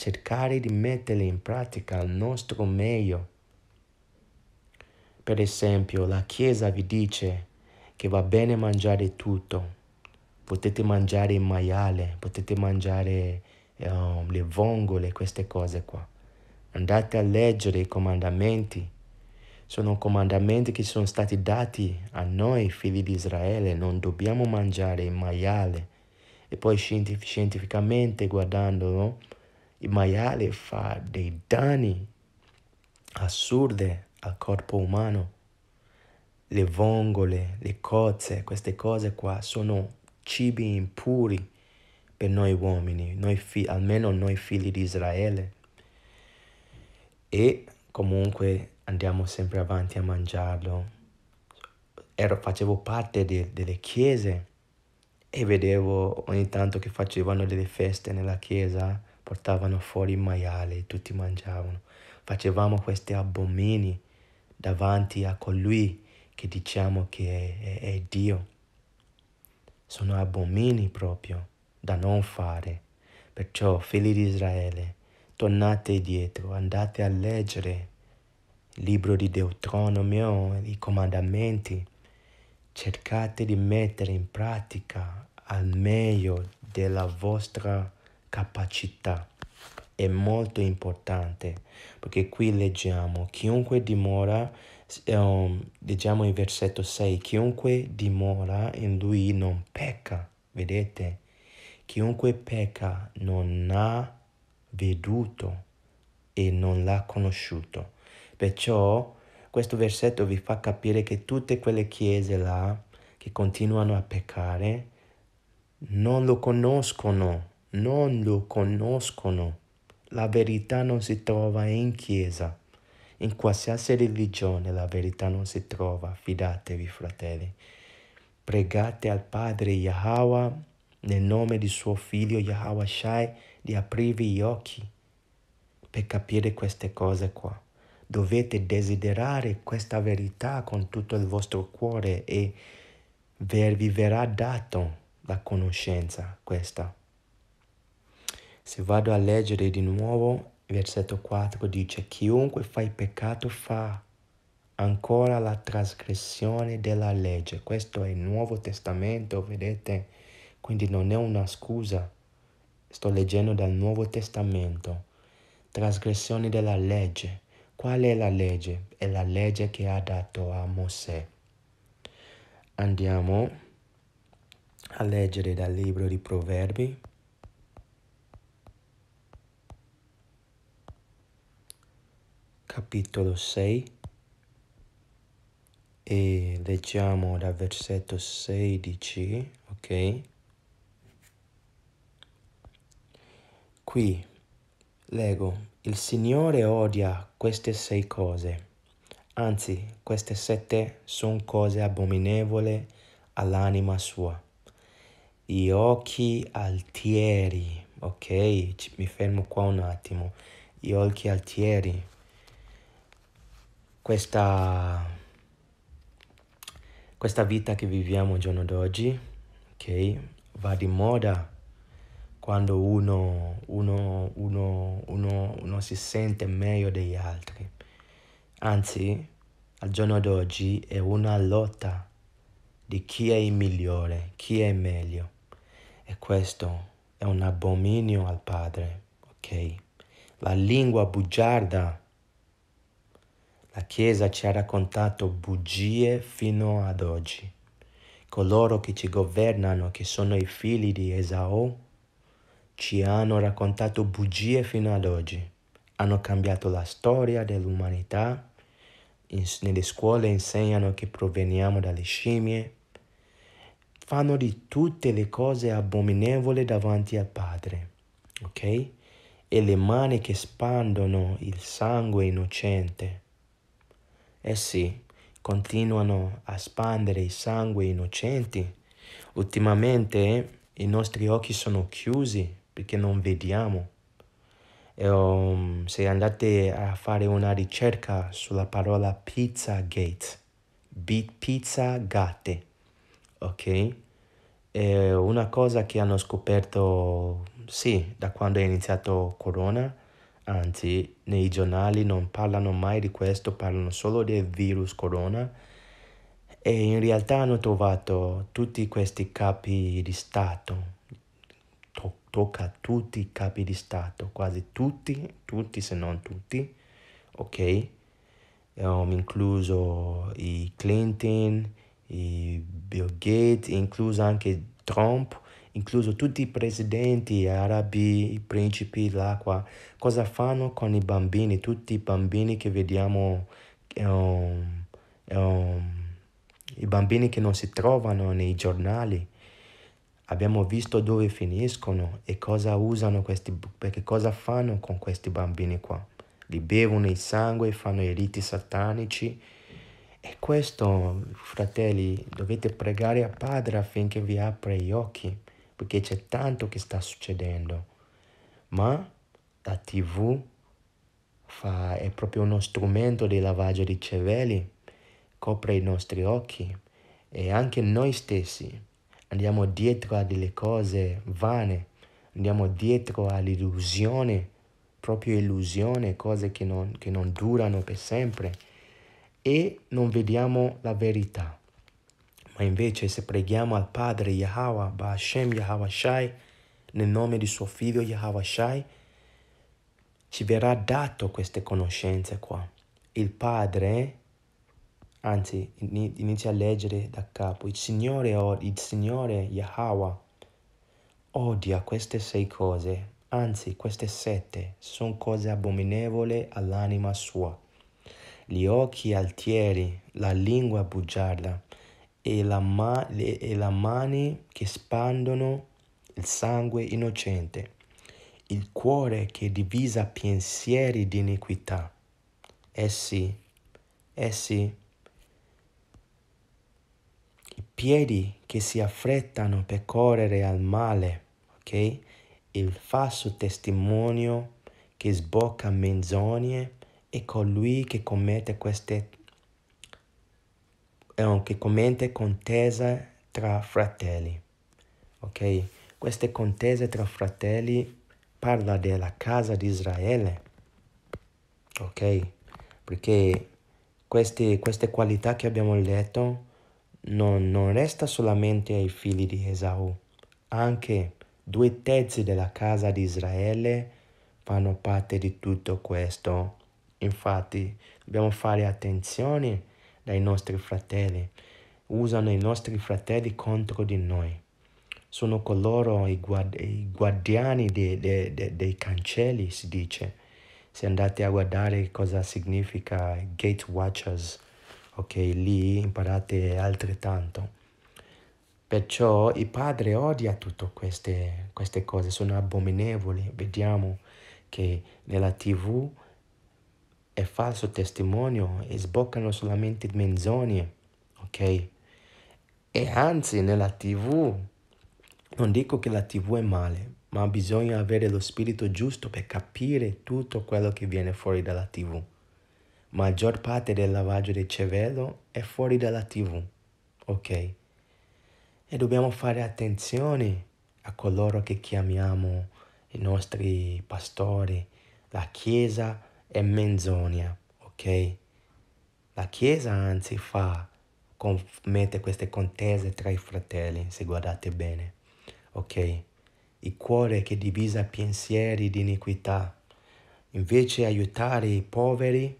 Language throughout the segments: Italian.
cercare di metterle in pratica al nostro meglio. Per esempio, la Chiesa vi dice che va bene mangiare tutto. Potete mangiare il maiale, potete mangiare um, le vongole, queste cose qua. Andate a leggere i comandamenti. Sono comandamenti che sono stati dati a noi, figli di Israele. Non dobbiamo mangiare il maiale. E poi scientificamente guardandolo, i maiali fa dei danni assurdi al corpo umano. Le vongole, le cozze, queste cose qua sono cibi impuri per noi uomini, noi fi- almeno noi figli di Israele. E comunque andiamo sempre avanti a mangiarlo. Ero, facevo parte de, delle chiese e vedevo ogni tanto che facevano delle feste nella chiesa portavano fuori il maiale e tutti mangiavano. Facevamo questi abomini davanti a colui che diciamo che è, è, è Dio. Sono abomini proprio da non fare. Perciò, figli di Israele, tornate dietro, andate a leggere il libro di Deuteronomio, i comandamenti, cercate di mettere in pratica al meglio della vostra vita capacità è molto importante perché qui leggiamo chiunque dimora um, leggiamo il versetto 6 chiunque dimora in lui non pecca vedete chiunque pecca non ha veduto e non l'ha conosciuto perciò questo versetto vi fa capire che tutte quelle chiese là che continuano a peccare non lo conoscono non lo conoscono. La verità non si trova in chiesa. In qualsiasi religione la verità non si trova, fidatevi fratelli. Pregate al Padre Yahweh nel nome di suo figlio Yahweh Shai di aprirvi gli occhi per capire queste cose qua. Dovete desiderare questa verità con tutto il vostro cuore e vi verrà dato la conoscenza questa. Se vado a leggere di nuovo, versetto 4 dice, chiunque fa il peccato fa ancora la trasgressione della legge. Questo è il Nuovo Testamento, vedete? Quindi non è una scusa. Sto leggendo dal Nuovo Testamento. Trasgressione della legge. Qual è la legge? È la legge che ha dato a Mosè. Andiamo a leggere dal libro di Proverbi. capitolo 6 e leggiamo dal versetto 16, ok? Qui leggo, il Signore odia queste sei cose, anzi queste sette sono cose abominevole all'anima sua. Gli occhi altieri, ok? mi fermo qua un attimo. Gli occhi altieri, questa, questa vita che viviamo al giorno d'oggi, ok? Va di moda quando uno, uno, uno, uno, si sente meglio degli altri. Anzi, al giorno d'oggi è una lotta di chi è il migliore, chi è meglio. E questo è un abominio al Padre, ok? La lingua bugiarda la Chiesa ci ha raccontato bugie fino ad oggi. Coloro che ci governano, che sono i figli di Esau, ci hanno raccontato bugie fino ad oggi. Hanno cambiato la storia dell'umanità. In, nelle scuole insegnano che proveniamo dalle scimmie. Fanno di tutte le cose abominevoli davanti al Padre. Ok? E le mani che spandono il sangue innocente Essi eh continuano a spandere il sangue innocenti. Ultimamente i nostri occhi sono chiusi perché non vediamo. E, um, se andate a fare una ricerca sulla parola pizza gate, pizza gate, ok? È una cosa che hanno scoperto, sì, da quando è iniziato Corona, Anzi, nei giornali non parlano mai di questo, parlano solo del virus corona. E in realtà hanno trovato tutti questi capi di Stato, to- tocca tutti i capi di Stato, quasi tutti, tutti se non tutti, ok? Um, incluso i Clinton, i Bill Gates, incluso anche Trump, incluso tutti i presidenti arabi, i principi l'acqua, cosa fanno con i bambini, tutti i bambini che vediamo, um, um, i bambini che non si trovano nei giornali. Abbiamo visto dove finiscono e cosa usano questi, perché cosa fanno con questi bambini qua. Li bevono il sangue, fanno i riti satanici. E questo, fratelli, dovete pregare a Padre affinché vi apra gli occhi perché c'è tanto che sta succedendo, ma la tv fa, è proprio uno strumento di lavaggio di cervelli, copre i nostri occhi e anche noi stessi andiamo dietro a delle cose vane, andiamo dietro all'illusione, proprio illusione, cose che non, che non durano per sempre e non vediamo la verità ma invece se preghiamo al Padre Yahweh, Bahashem Yahweh Shai, nel nome di suo figlio Yahweh Shai, ci verrà dato queste conoscenze qua. Il Padre, anzi, inizia a leggere da capo, il Signore, il Signore Yahweh odia queste sei cose, anzi queste sette, sono cose abominevoli all'anima sua. Gli occhi altieri, la lingua bugiarda, e la, ma- e la mani che spandono il sangue innocente, il cuore che divisa pensieri di iniquità. Essi, essi, i piedi che si affrettano per correre al male, ok? Il falso testimonio che sbocca menzogne e colui che commette queste è anche commente contesa tra fratelli. Ok? Queste contese tra fratelli parla della casa di Israele. Ok? Perché queste, queste qualità che abbiamo letto non, non resta solamente ai figli di Esau, anche due terzi della casa di Israele fanno parte di tutto questo. Infatti dobbiamo fare attenzione dai nostri fratelli, usano i nostri fratelli contro di noi. Sono coloro i, guad- i guardiani de- de- de- dei cancelli, si dice. Se andate a guardare cosa significa gate watchers, ok, lì imparate altrettanto. Perciò il padre odia tutte queste, queste cose, sono abominevoli. Vediamo che nella tv è falso testimonio e sboccano solamente menzogne, ok? E anzi, nella TV, non dico che la TV è male, ma bisogna avere lo spirito giusto per capire tutto quello che viene fuori dalla TV. Maggior parte del lavaggio del cervello è fuori dalla TV, ok? E dobbiamo fare attenzione a coloro che chiamiamo i nostri pastori, la Chiesa, è menzogna, ok? La Chiesa anzi fa, mette queste contese tra i fratelli, se guardate bene, ok? Il cuore che divisa pensieri di iniquità, invece aiutare i poveri,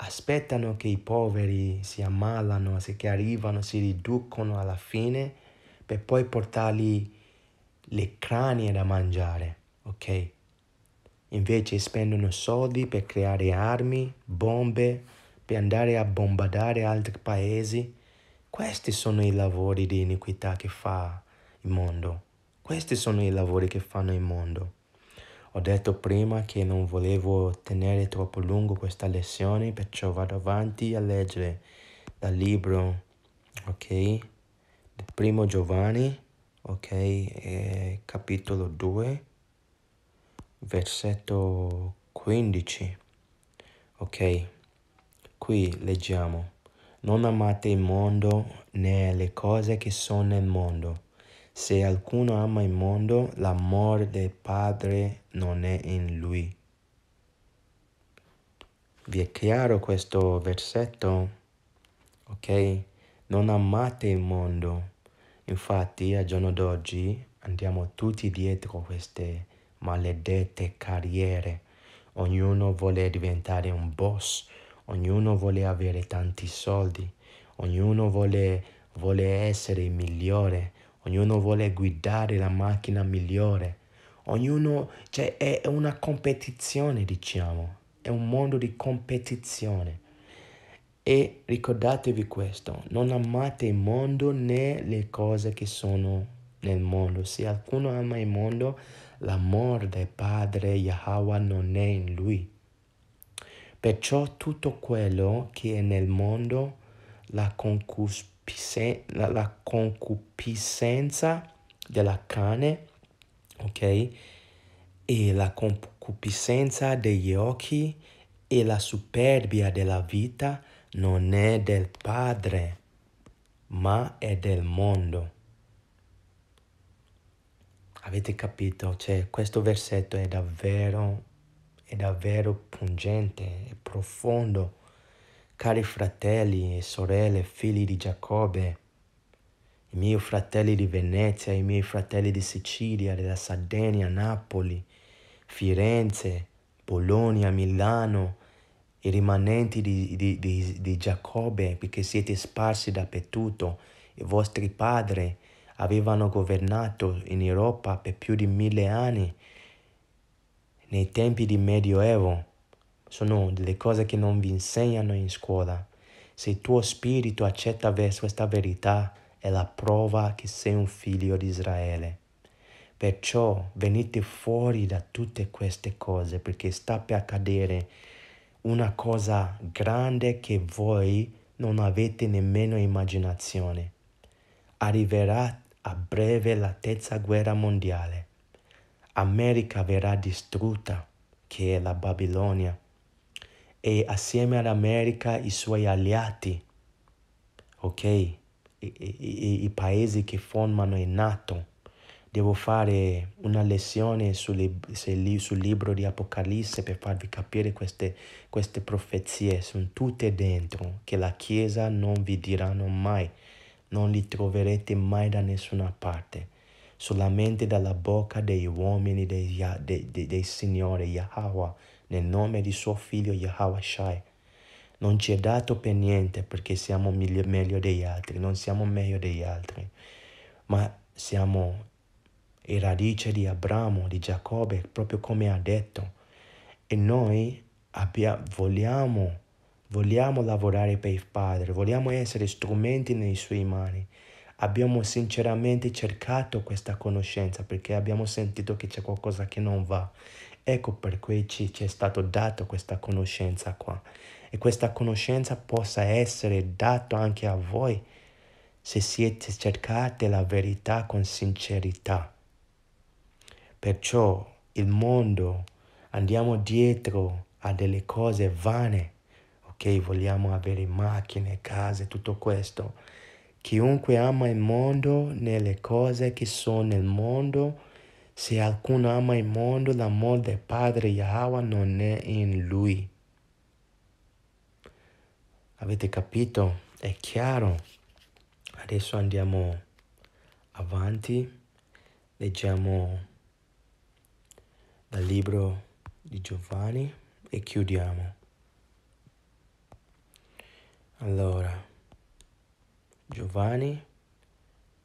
aspettano che i poveri si ammalano, se che arrivano, si riducono alla fine per poi portargli le cranie da mangiare, ok? Invece spendono soldi per creare armi, bombe, per andare a bombardare altri paesi. Questi sono i lavori di iniquità che fa il mondo. Questi sono i lavori che fanno il mondo. Ho detto prima che non volevo tenere troppo lungo questa lezione, perciò vado avanti a leggere dal libro, ok? Del primo Giovanni, ok? Eh, capitolo 2 versetto 15. Ok, qui leggiamo, non amate il mondo né le cose che sono nel mondo. Se qualcuno ama il mondo, l'amore del Padre non è in lui. Vi è chiaro questo versetto? Ok? Non amate il mondo. Infatti, al giorno d'oggi andiamo tutti dietro queste maledette carriere. Ognuno vuole diventare un boss, ognuno vuole avere tanti soldi, ognuno vuole, vuole essere il migliore, ognuno vuole guidare la macchina migliore. Ognuno, cioè è una competizione, diciamo, è un mondo di competizione. E ricordatevi questo, non amate il mondo né le cose che sono nel mondo. Se qualcuno ama il mondo, l'amore del Padre Yahweh non è in lui. Perciò tutto quello che è nel mondo, la, concupiscenza, la, concupiscenza della carne, ok? E la concupiscenza degli occhi e la superbia della vita non è del Padre, ma è del mondo. Avete capito? Cioè, questo versetto è davvero, è davvero pungente, e profondo. Cari fratelli e sorelle, figli di Giacobbe, i miei fratelli di Venezia, i miei fratelli di Sicilia, della Sardegna, Napoli, Firenze, Bologna, Milano, i rimanenti di, di, di, di Giacobbe, perché siete sparsi dappertutto, i vostri padri, avevano governato in Europa per più di mille anni nei tempi di Medioevo. Sono delle cose che non vi insegnano in scuola. Se il tuo spirito accetta questa verità, è la prova che sei un figlio di Israele. Perciò venite fuori da tutte queste cose, perché sta per accadere una cosa grande che voi non avete nemmeno immaginazione. Arriverà a breve la terza guerra mondiale. America verrà distrutta, che è la Babilonia, e assieme all'America i suoi alleati, ok? I, i, i paesi che formano il Nato. Devo fare una lezione sul, sul libro di Apocalisse per farvi capire queste, queste profezie. Sono tutte dentro, che la Chiesa non vi diranno mai non li troverete mai da nessuna parte, solamente dalla bocca degli uomini dei, dei, dei, dei Signore Yahweh, nel nome di suo figlio Yahweh Shai. Non ci è dato per niente perché siamo meglio, degli altri, non siamo meglio degli altri, ma siamo e radice di Abramo, di Giacobbe, proprio come ha detto. E noi abbia, vogliamo Vogliamo lavorare per il Padre, vogliamo essere strumenti nei Suoi mani. Abbiamo sinceramente cercato questa conoscenza perché abbiamo sentito che c'è qualcosa che non va. Ecco per cui ci, ci è stata data questa conoscenza qua. E questa conoscenza possa essere data anche a voi se siete cercate la verità con sincerità. Perciò il mondo andiamo dietro a delle cose vane ok, vogliamo avere macchine, case, tutto questo. Chiunque ama il mondo nelle cose che sono nel mondo, se alcuno ama il mondo, l'amore del Padre Yahweh non è in lui. Avete capito? È chiaro? Adesso andiamo avanti, leggiamo dal libro di Giovanni e chiudiamo. Allora, Giovanni,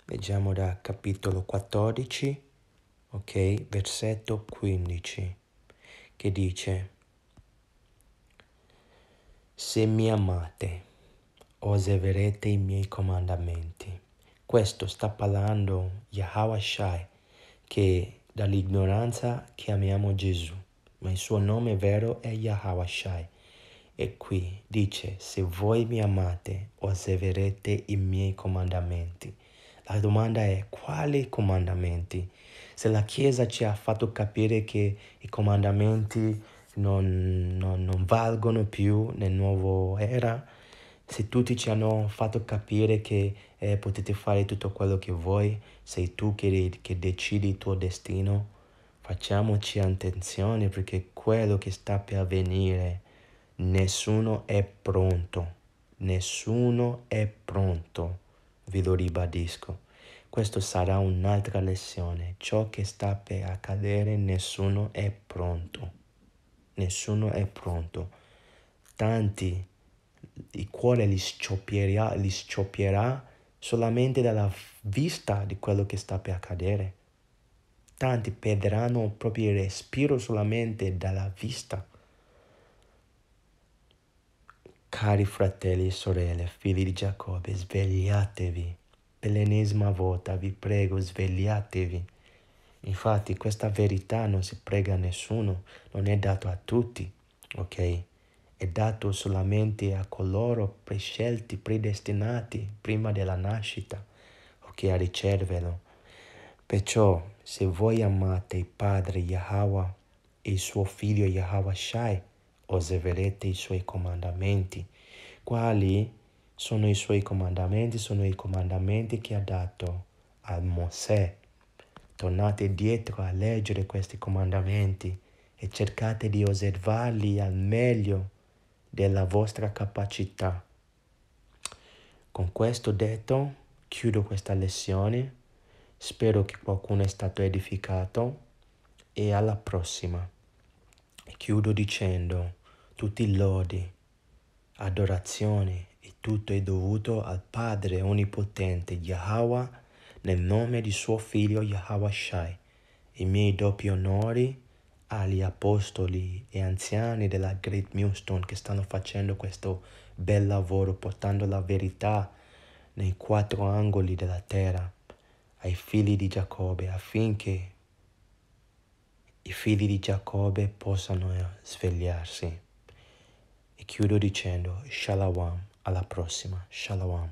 leggiamo da capitolo 14, ok, versetto 15, che dice, Se mi amate, osserverete i miei comandamenti. Questo sta parlando Yahweh Shai, che dall'ignoranza chiamiamo Gesù, ma il suo nome vero è Yahweh Shai e qui. Dice, se voi mi amate, osserverete i miei comandamenti. La domanda è, quali comandamenti? Se la Chiesa ci ha fatto capire che i comandamenti non, non, non valgono più nel nuovo era, se tutti ci hanno fatto capire che eh, potete fare tutto quello che vuoi, sei tu che, che decidi il tuo destino, facciamoci attenzione perché quello che sta per avvenire nessuno è pronto, nessuno è pronto, vi lo ribadisco. Questo sarà un'altra lezione, ciò che sta per accadere nessuno è pronto, nessuno è pronto. Tanti, il cuore li scioppierà, li scioppierà solamente dalla vista di quello che sta per accadere. Tanti perderanno proprio respiro solamente dalla vista Cari fratelli e sorelle, figli di Giacobbe, svegliatevi. Per l'ennesima volta vi prego, svegliatevi. Infatti questa verità non si prega a nessuno, non è dato a tutti, ok? È dato solamente a coloro prescelti, predestinati prima della nascita, ok? A riceverlo. Perciò, se voi amate il Padre Yahweh e il suo figlio Yahweh Shai, osserverete i suoi comandamenti. Quali sono i suoi comandamenti? Sono i comandamenti che ha dato a Mosè. Tornate dietro a leggere questi comandamenti e cercate di osservarli al meglio della vostra capacità. Con questo detto chiudo questa lezione, spero che qualcuno è stato edificato e alla prossima. Chiudo dicendo tutti lodi, adorazione e tutto è dovuto al Padre Onnipotente Yahweh nel nome di suo figlio Yahweh Shai. I miei doppi onori agli apostoli e anziani della Great Millstone che stanno facendo questo bel lavoro, portando la verità nei quattro angoli della terra ai figli di Giacobbe affinché i figli di Giacobbe possano svegliarsi. E chiudo dicendo Shalom, alla prossima, Shalom.